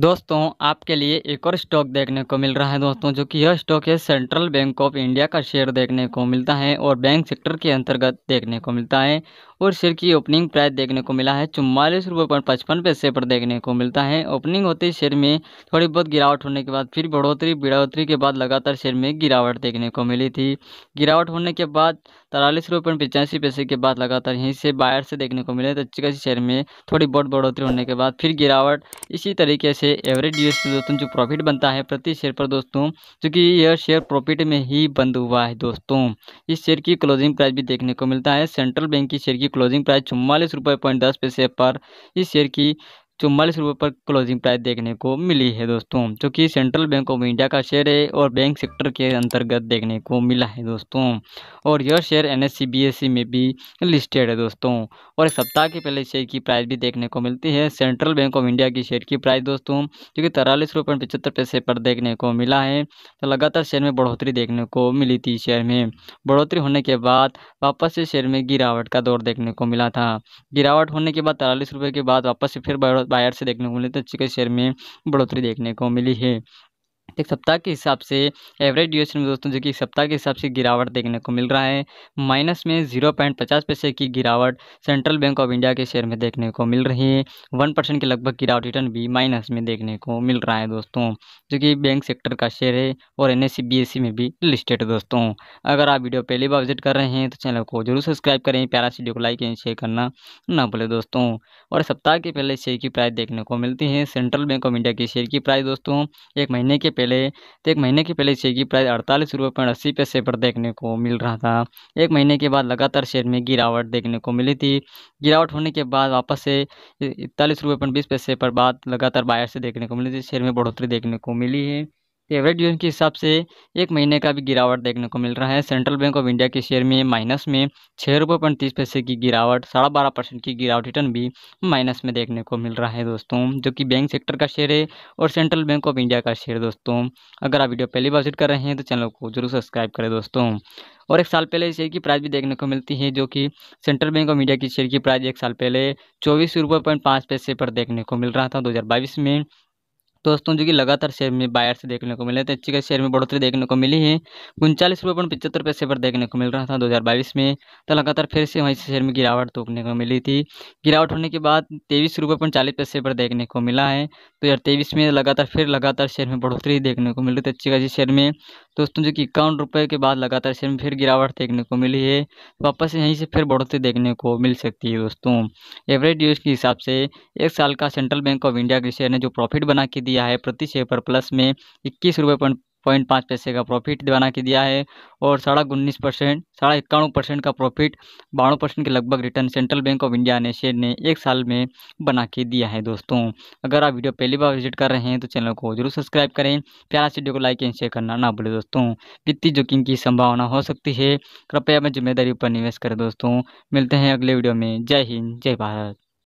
दोस्तों आपके लिए एक और स्टॉक देखने को मिल रहा है दोस्तों जो कि यह स्टॉक है सेंट्रल बैंक ऑफ इंडिया का शेयर देखने को मिलता है और बैंक सेक्टर के अंतर्गत देखने को मिलता है और शेयर की ओपनिंग प्राइस देखने को मिला है चुम्बालीस रुपये पॉइंट पचपन पैसे पर देखने को मिलता है ओपनिंग होते ही शेयर में थोड़ी बहुत गिरावट होने के बाद फिर बढ़ोतरी बढ़ोतरी के बाद लगातार शेयर में गिरावट देखने को मिली थी गिरावट होने के बाद तरालीस रुपये पॉइंट पचासी पैसे के बाद लगातार यहीं से बायर से देखने को मिले तो अच्छी खासी शेयर में थोड़ी बहुत बढ़ोतरी होने के बाद फिर गिरावट इसी तरीके से एवरेज डी दोस्तों जो प्रॉफिट बनता है प्रति शेयर पर दोस्तों चूँकि यह शेयर प्रॉफिट में ही बंद हुआ है दोस्तों इस शेयर की क्लोजिंग प्राइस भी देखने को मिलता है सेंट्रल बैंक की शेयर की क्लोजिंग प्राइस चुम्वालीस रुपये पॉइंट दस पैसे पर इस शेयर की चौवालीस रुपये पर क्लोजिंग प्राइस देखने को मिली है दोस्तों जो कि सेंट्रल बैंक ऑफ इंडिया का शेयर है और बैंक सेक्टर के अंतर्गत देखने को मिला है दोस्तों और यह शेयर एन एस में भी लिस्टेड है दोस्तों और एक सप्ताह के पहले शेयर की प्राइस भी देखने को मिलती है सेंट्रल बैंक ऑफ इंडिया की शेयर की प्राइस दोस्तों जो कि तिरालीस रुपये पचहत्तर पैसे पर देखने को मिला है तो लगातार शेयर में बढ़ोतरी देखने को मिली थी शेयर में बढ़ोतरी होने के बाद वापस से शेयर में गिरावट का दौर देखने को मिला था गिरावट होने के बाद तिरालीस रुपये के बाद वापस से फिर बायर से देखने को मिले तो अच्छी के शेयर में बढ़ोतरी देखने को मिली है एक सप्ताह के हिसाब से एवरेज ड्यूरेशन में दोस्तों जो कि सप्ताह के हिसाब से गिरावट देखने को मिल रहा है माइनस में जीरो पॉइंट पचास पैसे की गिरावट सेंट्रल बैंक ऑफ इंडिया के शेयर में देखने को मिल रही है वन परसेंट के लगभग गिरावट रिटर्न भी माइनस में देखने को मिल रहा है दोस्तों जो कि बैंक सेक्टर का शेयर है और एन एस में भी लिस्टेड है दोस्तों अगर आप वीडियो पहली बार विजिट कर रहे हैं तो चैनल को जरूर सब्सक्राइब करें प्यारा वीडियो को लाइक एंड शेयर करना ना भूलें दोस्तों और सप्ताह के पहले शेयर की प्राइस देखने को मिलती है सेंट्रल बैंक ऑफ इंडिया के शेयर की प्राइस दोस्तों एक महीने के पहले तो एक महीने के पहले शेयर की प्राइस अड़तालीस रुपये पॉइंट अस्सी पैसे पर देखने को मिल रहा था एक महीने के बाद लगातार शेयर में गिरावट देखने को मिली थी गिरावट होने के बाद वापस से इकतालीस रुपये पॉइंट बीस पैसे पर बाद लगातार बायर से देखने को मिली थी शेयर में बढ़ोतरी देखने को मिली है एवरेज यूज के हिसाब से एक महीने का भी गिरावट देखने को मिल रहा है सेंट्रल बैंक ऑफ इंडिया के शेयर में माइनस में छः रुपये पॉइंट तीस पैसे की गिरावट साढ़ा बारह परसेंट की गिरावट रिटर्न भी माइनस में देखने को मिल रहा है दोस्तों जो कि बैंक सेक्टर का शेयर है और सेंट्रल बैंक ऑफ इंडिया का शेयर दोस्तों अगर आप वीडियो पहली बार विजिट कर रहे हैं तो चैनल को जरूर सब्सक्राइब करें दोस्तों और एक साल पहले शेयर की प्राइस भी देखने को मिलती है जो कि सेंट्रल बैंक ऑफ इंडिया की शेयर की प्राइस एक साल पहले चौबीस रुपये पॉइंट पाँच पैसे पर देखने को मिल रहा था दो हज़ार बाईस में दोस्तों जो कि लगातार शेयर में बायर से देखने को मिले थे तो अच्छी खास शेयर में बढ़ोतरी देखने को मिली है उनचालीस रुपये पॉइंट पचहत्तर पैसे पर देखने को मिल रहा था 2022 में तो लगातार फिर से वहीं से शेयर में गिरावट देखने को मिली थी गिरावट होने के बाद तेईस रुपये पॉइंट चालीस पैसे पर देखने को मिला है दो तो में लगातार फिर लगातार शेयर में बढ़ोतरी देखने को मिल रही थी तो अच्छी खासी शेयर में दोस्तों जो कि इक्यावन रुपये के बाद लगातार शेयर में फिर गिरावट देखने को मिली है वापस यहीं से फिर बढ़ोतरी देखने को मिल सकती है दोस्तों एवरेज यूज के हिसाब से एक साल का सेंट्रल बैंक ऑफ इंडिया के शेयर ने जो प्रॉफिट बना के दिया है प्रति शेयर पर प्लस में इक्कीस रुपये पॉइंट पाँच पैसे का प्रॉफिट बना के दिया है और साढ़ा उन्नीस परसेंट साढ़ा इक्यावन परसेंट का प्रॉफिट बावन परसेंट के लगभग return central bank of India ने शेयर ने एक साल में बना के दिया है दोस्तों अगर आप वीडियो पहली बार विजिट कर रहे हैं तो चैनल को जरूर सब्सक्राइब करें प्यारा वीडियो को लाइक एंड शेयर करना ना भूलें दोस्तों वित्तीय जोखिम की संभावना हो सकती है कृपया अपनी जिम्मेदारी पर निवेश करें दोस्तों मिलते हैं अगले वीडियो में जय हिंद जय भारत